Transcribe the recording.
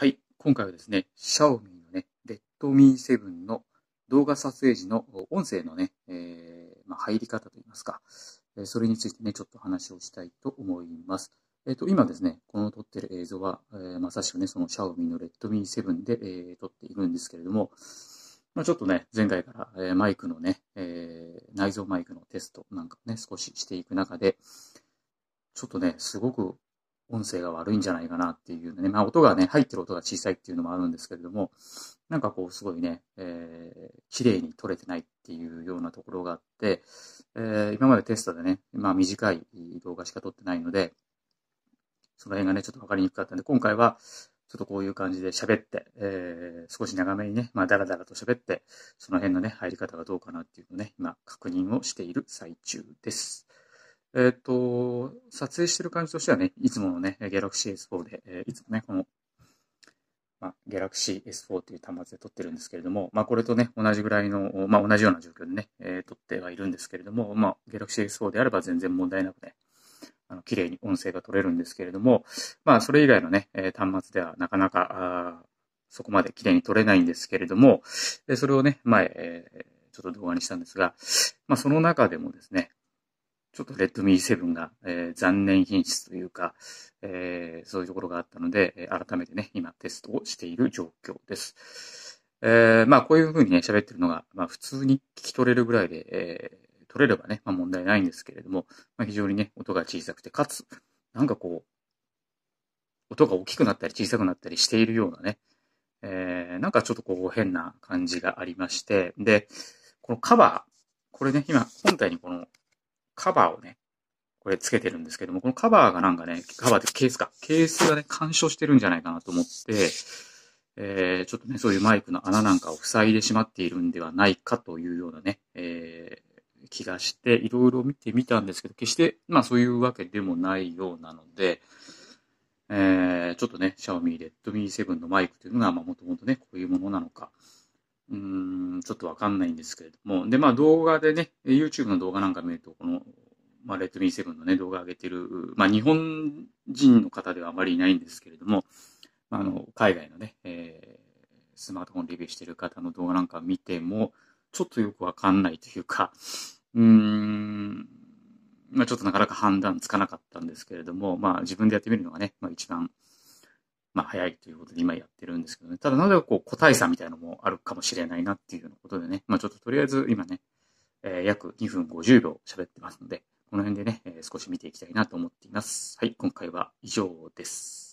はい、今回はですね、Xiaomi のね、ドミーセブ7の動画撮影時の音声のね、えー、まあ、入り方といいますか、えそれについてね、ちょっと話をしたいと思います。えっ、ー、と、今ですね、この撮ってる映像は、えー、まさしくね、その Xiaomi のレッドミー7で、えー、撮っているんですけれども、まあ、ちょっとね、前回から、えマイクのね、え内蔵マイクのテストなんかね、少ししていく中で、ちょっとね、すごく音声が悪いんじゃないかなっていうね、まあ音がね、入ってる音が小さいっていうのもあるんですけれども、なんかこうすごいね、えー、綺麗に撮れてないっていうようなところがあって、えー、今までテストでね、まあ短い動画しか撮ってないので、その辺がね、ちょっとわかりにくかったんで、今回は、ちょっとこういう感じで喋って、えー、少し長めにね、まあ、だらだらと喋って、その辺のね、入り方がどうかなっていうのをね、今、確認をしている最中です。えっ、ー、と、撮影してる感じとしてはね、いつものね、Galaxy S4 で、えー、いつもね、この、まあ、Galaxy S4 という端末で撮ってるんですけれども、まあ、これとね、同じぐらいの、まあ、同じような状況でね、えー、撮ってはいるんですけれども、まあ、Galaxy S4 であれば全然問題なくね、あの綺麗に音声が取れるんですけれども、まあ、それ以外のね、えー、端末ではなかなか、あそこまで綺麗に取れないんですけれども、それをね、前、えー、ちょっと動画にしたんですが、まあ、その中でもですね、ちょっと Redmi 7が、えー、残念品質というか、えー、そういうところがあったので、え改めてね、今テストをしている状況です。えー、まあこういうふうにね、喋ってるのが、まあ普通に聞き取れるぐらいで、えー、取れればね、まあ問題ないんですけれども、まあ非常にね、音が小さくて、かつ、なんかこう、音が大きくなったり小さくなったりしているようなね、えー、なんかちょっとこう変な感じがありまして、で、このカバー、これね、今、本体にこのカバーをね、これつけてるんですけども、このカバーがなんかね、カバーってケースか、ケースがね、干渉してるんじゃないかなと思って、えー、ちょっとね、そういうマイクの穴なんかを塞いでしまっているんではないかというようなね、えー、気がして、いろいろ見てみたんですけど、決して、まあそういうわけでもないようなので、えー、ちょっとね、Xiaomi Redmi 7のマイクというのが、まあもともとね、こういうものなのか、うん、ちょっとわかんないんですけれども。で、まあ動画でね、YouTube の動画なんか見ると、この、まあ、レッドミーセブンのね、動画上げてる、まあ日本人の方ではあまりいないんですけれども、あの、海外のね、えー、スマートフォンレビューしてる方の動画なんか見ても、ちょっとよくわかんないというか、うーん、まあちょっとなかなか判断つかなかったんですけれども、まあ自分でやってみるのがね、まあ一番まあ、早いということで今やってるんですけどね。ただ、なぜかこう、個体差みたいなのもあるかもしれないなっていうようなことでね。まあ、ちょっととりあえず今ね、えー、約2分50秒喋ってますので、この辺でね、えー、少し見ていきたいなと思っています。はい、今回は以上です。